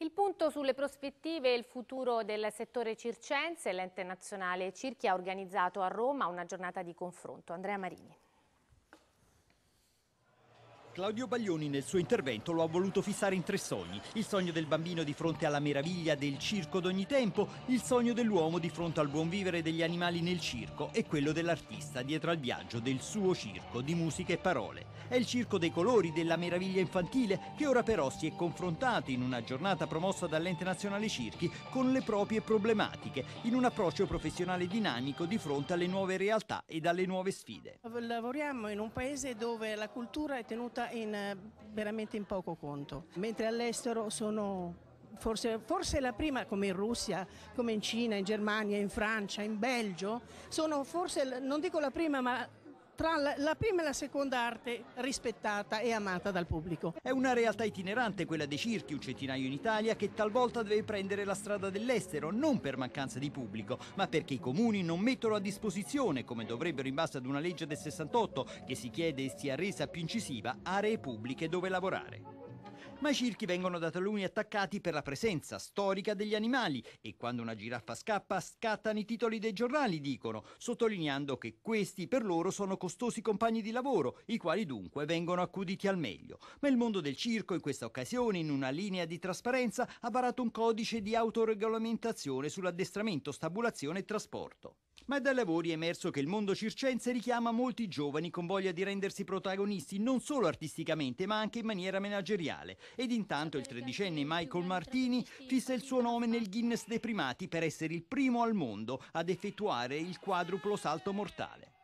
Il punto sulle prospettive e il futuro del settore circense, l'ente nazionale Circhi ha organizzato a Roma una giornata di confronto. Andrea Marini. Claudio Baglioni nel suo intervento lo ha voluto fissare in tre sogni. Il sogno del bambino di fronte alla meraviglia del circo d'ogni tempo, il sogno dell'uomo di fronte al buon vivere degli animali nel circo e quello dell'artista dietro al viaggio del suo circo di musica e parole. È il circo dei colori, della meraviglia infantile, che ora però si è confrontato in una giornata promossa dall'ente nazionale circhi con le proprie problematiche, in un approccio professionale dinamico di fronte alle nuove realtà e alle nuove sfide. Lavoriamo in un paese dove la cultura è tenuta in, eh, veramente in poco conto, mentre all'estero sono Forse, forse, la prima, come in Russia, come in Cina, in Germania, in Francia, in Belgio, sono forse, non dico la prima, ma tra la prima e la seconda arte rispettata e amata dal pubblico. È una realtà itinerante quella dei circhi, un centinaio in Italia, che talvolta deve prendere la strada dell'estero, non per mancanza di pubblico, ma perché i comuni non mettono a disposizione, come dovrebbero in base ad una legge del 68 che si chiede e sia resa più incisiva, aree pubbliche dove lavorare. Ma i circhi vengono da taluni attaccati per la presenza storica degli animali e quando una giraffa scappa scattano i titoli dei giornali, dicono, sottolineando che questi per loro sono costosi compagni di lavoro, i quali dunque vengono accuditi al meglio. Ma il mondo del circo in questa occasione, in una linea di trasparenza, ha varato un codice di autoregolamentazione sull'addestramento, stabulazione e trasporto. Ma dai lavori è emerso che il mondo circense richiama molti giovani con voglia di rendersi protagonisti non solo artisticamente ma anche in maniera manageriale. Ed intanto il tredicenne Michael Martini fissa il suo nome nel Guinness dei primati per essere il primo al mondo ad effettuare il quadruplo salto mortale.